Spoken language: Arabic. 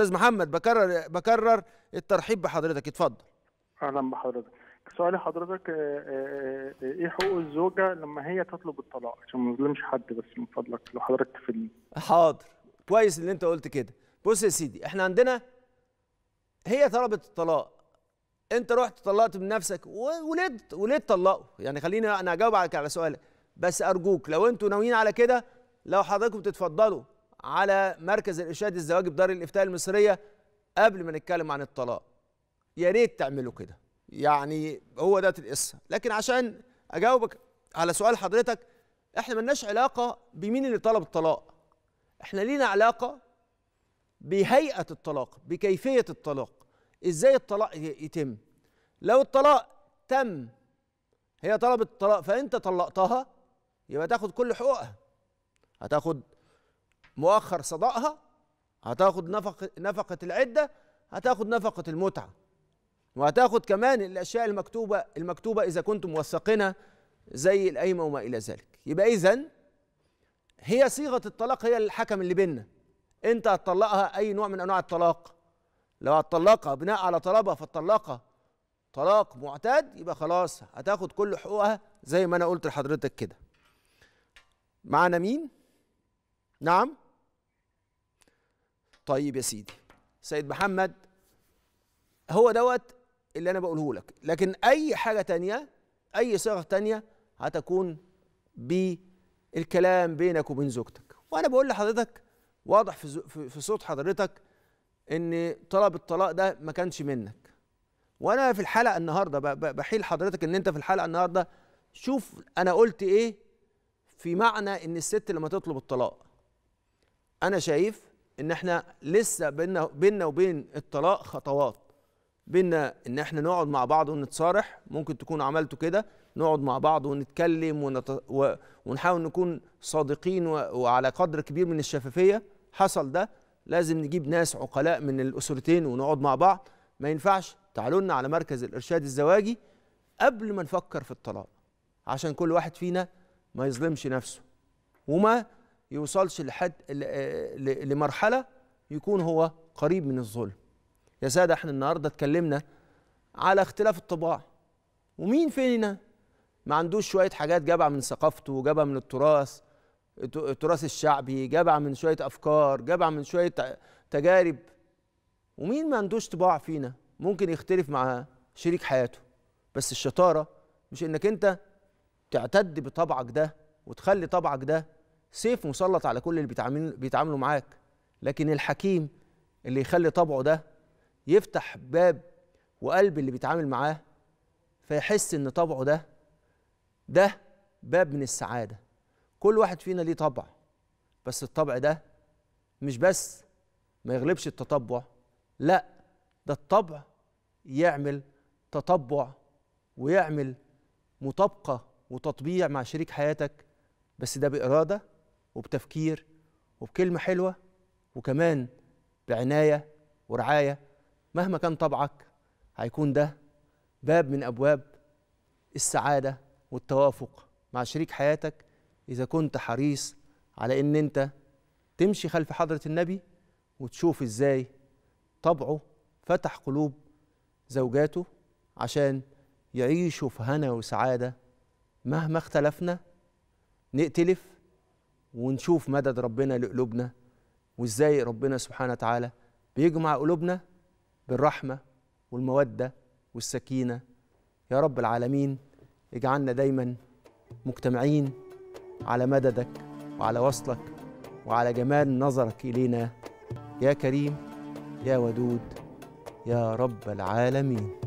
استاذ محمد بكرر بكرر الترحيب بحضرتك اتفضل اهلا بحضرتك سؤال لحضرتك آه، آه، آه، ايه حقوق الزوجه لما هي تطلب الطلاق عشان ما نظلمش حد بس من فضلك لو حضرتك تفيدني حاضر كويس اللي انت قلت كده بص يا سيدي احنا عندنا هي طلبت الطلاق انت رحت طلقت من نفسك ولد ولد طلقوا يعني خليني انا اجاوب على سؤالك بس ارجوك لو انتوا ناويين على كده لو حضراتكم تتفضلوا على مركز الإرشاد الزواج بدار الإفتاء المصرية قبل ما نتكلم عن الطلاق يا ريت تعملوا كده يعني هو ده القصة لكن عشان أجاوبك على سؤال حضرتك احنا ملناش علاقة بمين اللي طلب الطلاق احنا لينا علاقة بهيئة الطلاق بكيفية الطلاق ازاي الطلاق يتم لو الطلاق تم هي طلبت الطلاق فانت طلقتها يبقى تاخد كل حقوقها هتاخد مؤخر صداقها هتاخد نفقة نفقة العدة هتاخد نفقة المتعة وهتاخد كمان الأشياء المكتوبة المكتوبة إذا كنتم موثقينها زي القايمة وما إلى ذلك يبقى إذا هي صيغة الطلاق هي الحكم اللي بيننا أنت هتطلقها أي نوع من أنواع الطلاق لو هتطلقها بناء على طلبها فتطلقها طلاق معتاد يبقى خلاص هتاخد كل حقوقها زي ما أنا قلت لحضرتك كده معانا مين؟ نعم طيب يا سيدي سيد محمد هو دوت اللي انا بقوله لك لكن اي حاجه تانية اي صيغه تانية هتكون بالكلام بينك وبين زوجتك وانا بقول لحضرتك واضح في, في صوت حضرتك ان طلب الطلاق ده ما كانش منك وانا في الحلقه النهارده بحيل حضرتك ان انت في الحلقه النهارده شوف انا قلت ايه في معنى ان الست لما تطلب الطلاق انا شايف ان احنا لسه بينا بينا وبين الطلاق خطوات بينا ان احنا نقعد مع بعض ونتصارح ممكن تكون عملتوا كده نقعد مع بعض ونتكلم ونت... و... ونحاول نكون صادقين و... وعلى قدر كبير من الشفافيه حصل ده لازم نجيب ناس عقلاء من الاسرتين ونقعد مع بعض ما ينفعش تعالوا لنا على مركز الارشاد الزواجي قبل ما نفكر في الطلاق عشان كل واحد فينا ما يظلمش نفسه وما يوصلش لحد آه، لمرحله يكون هو قريب من الظلم يا ساده احنا النهارده اتكلمنا على اختلاف الطباع ومين فينا ما عندوش شويه حاجات جابعه من ثقافته جابعه من التراث التراث الشعبي جابعه من شويه افكار جابعه من شويه تجارب ومين ما عندوش طباع فينا ممكن يختلف مع شريك حياته بس الشطاره مش انك انت تعتد بطبعك ده وتخلي طبعك ده سيف مسلط على كل اللي بيتعاملوا معاك لكن الحكيم اللي يخلي طبعه ده يفتح باب وقلب اللي بيتعامل معاه فيحس ان طبعه ده ده باب من السعاده كل واحد فينا ليه طبع بس الطبع ده مش بس ما يغلبش التطبع لا ده الطبع يعمل تطبع ويعمل مطابقه وتطبيع مع شريك حياتك بس ده باراده وبتفكير وبكلمة حلوة وكمان بعناية ورعاية مهما كان طبعك هيكون ده باب من أبواب السعادة والتوافق مع شريك حياتك إذا كنت حريص على إن أنت تمشي خلف حضرة النبي وتشوف إزاي طبعه فتح قلوب زوجاته عشان يعيشوا في هنا وسعادة مهما اختلفنا نئتلف ونشوف مدد ربنا لقلوبنا وازاي ربنا سبحانه وتعالى بيجمع قلوبنا بالرحمه والموده والسكينه يا رب العالمين اجعلنا دايما مجتمعين على مددك وعلى وصلك وعلى جمال نظرك الينا يا كريم يا ودود يا رب العالمين